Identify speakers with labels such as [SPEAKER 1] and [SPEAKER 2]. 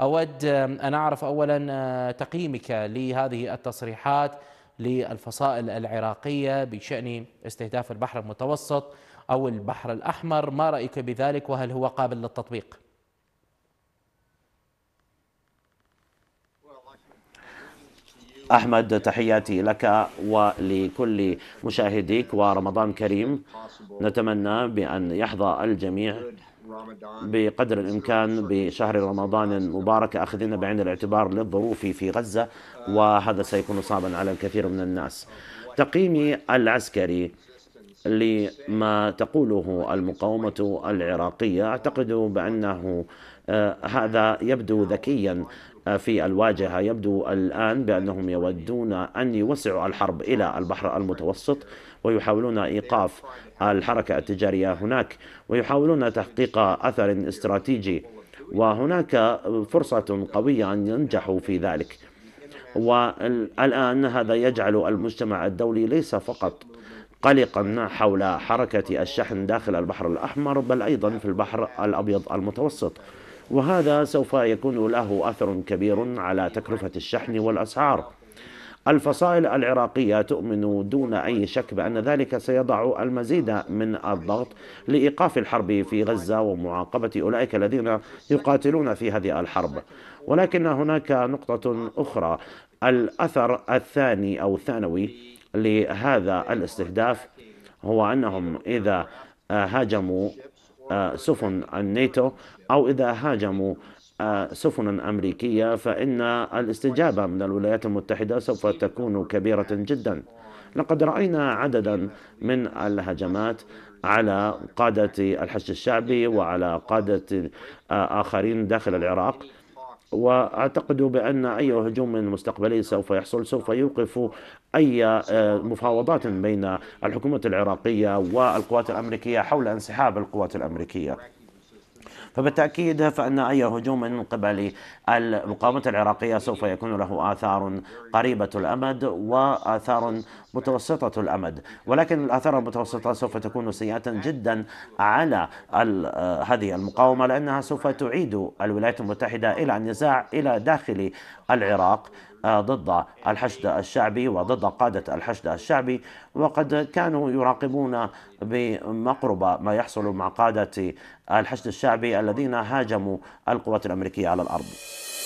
[SPEAKER 1] أود أن أعرف أولا آه، تقييمك لهذه التصريحات للفصائل العراقية بشأن استهداف البحر المتوسط أو البحر الأحمر ما رأيك بذلك وهل هو قابل للتطبيق؟ أحمد تحياتي لك ولكل مشاهديك ورمضان كريم نتمنى بأن يحظى الجميع بقدر الإمكان بشهر رمضان المبارك أخذنا بعين الاعتبار للظروف في غزة آه. وهذا سيكون صعبا على الكثير من الناس تقييمي العسكري لما تقوله المقاومة العراقية أعتقد بأنه آه، هذا يبدو ذكيا في الواجهة يبدو الآن بأنهم يودون أن يوسعوا الحرب إلى البحر المتوسط ويحاولون إيقاف الحركة التجارية هناك ويحاولون تحقيق أثر استراتيجي وهناك فرصة قوية أن ينجحوا في ذلك والآن هذا يجعل المجتمع الدولي ليس فقط قلقا حول حركة الشحن داخل البحر الأحمر بل أيضا في البحر الأبيض المتوسط وهذا سوف يكون له أثر كبير على تكلفة الشحن والأسعار الفصائل العراقية تؤمن دون أي شك بأن ذلك سيضع المزيد من الضغط لإيقاف الحرب في غزة ومعاقبة أولئك الذين يقاتلون في هذه الحرب ولكن هناك نقطة أخرى الأثر الثاني أو الثانوي لهذا الاستهداف هو أنهم إذا هاجموا آه، سفن الناتو أو إذا هاجموا آه، سفنا أمريكية فإن الاستجابة من الولايات المتحدة سوف تكون كبيرة جدا لقد رأينا عددا من الهجمات على قادة الحشد الشعبي وعلى قادة آه، آخرين داخل العراق وأعتقد بأن أي هجوم مستقبلي سوف يحصل سوف يوقف أي آه، مفاوضات بين الحكومة العراقية والقوات الأمريكية حول انسحاب القوات الأمريكية فبالتأكيد فإن أي هجوم من قبل المقاومة العراقية سوف يكون له آثار قريبة الأمد وآثار متوسطة الأمد ولكن الآثار المتوسطة سوف تكون سيئة جدا على هذه المقاومة لأنها سوف تعيد الولايات المتحدة إلى النزاع إلى داخل العراق آه، ضد الحشد الشعبي وضد قادة الحشد الشعبي وقد كانوا يراقبون بمقربة ما يحصل مع قادة الحشد الشعبي الذين هاجموا القوات الأمريكية على الأرض